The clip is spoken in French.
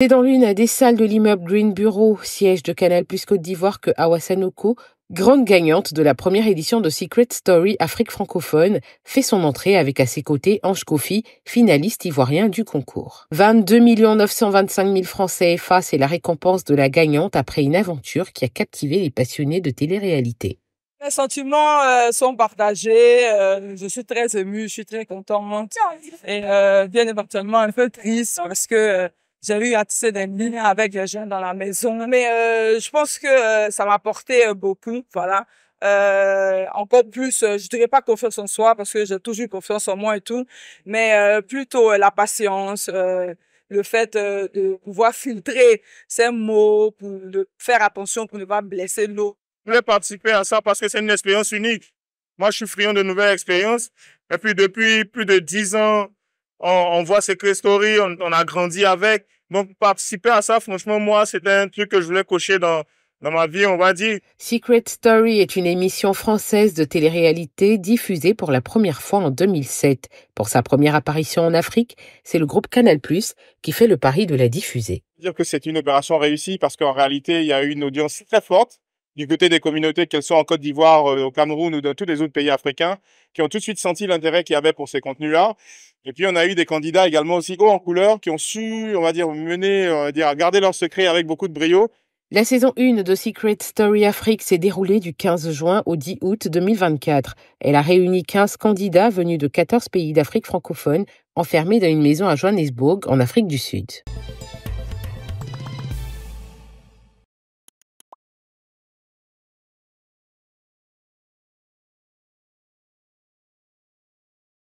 C'est dans l'une des salles de l'immeuble Green Bureau, siège de Canal Plus Côte d'Ivoire, que Awasanoko, grande gagnante de la première édition de Secret Story Afrique francophone, fait son entrée avec à ses côtés Ange Kofi, finaliste ivoirien du concours. 22 925 000 Français CFA, c'est la récompense de la gagnante après une aventure qui a captivé les passionnés de télé-réalité. Mes sentiments euh, sont partagés. Euh, je suis très émue, je suis très contente et euh, bien éventuellement un peu triste parce que j'avais eu à tisser des avec les jeunes dans la maison. Mais euh, je pense que euh, ça m'a apporté euh, beaucoup, voilà. Euh, encore plus, euh, je dirais pas confiance en soi parce que j'ai toujours confiance en moi et tout, mais euh, plutôt la patience, le fait de pouvoir filtrer ces mots, pour de faire attention pour ne pas blesser l'eau. Je voulais participer à ça parce que c'est une expérience unique. Moi, je suis friand de nouvelles expériences. Et puis, depuis plus de dix ans, on, on voit Secret Story, on, on, a grandi avec. Donc, participer à ça, franchement, moi, c'était un truc que je voulais cocher dans, dans ma vie, on va dire. Secret Story est une émission française de télé-réalité diffusée pour la première fois en 2007. Pour sa première apparition en Afrique, c'est le groupe Canal+, qui fait le pari de la diffuser. Dire que c'est une opération réussie parce qu'en réalité, il y a eu une audience très forte du côté des communautés, qu'elles soient en Côte d'Ivoire, euh, au Cameroun ou dans tous les autres pays africains, qui ont tout de suite senti l'intérêt qu'il y avait pour ces contenus-là. Et puis on a eu des candidats également aussi hauts en couleur qui ont su, on va dire, mener, euh, dire, garder leur secret avec beaucoup de brio. La saison 1 de Secret Story Afrique s'est déroulée du 15 juin au 10 août 2024. Elle a réuni 15 candidats venus de 14 pays d'Afrique francophone, enfermés dans une maison à Johannesburg, en Afrique du Sud.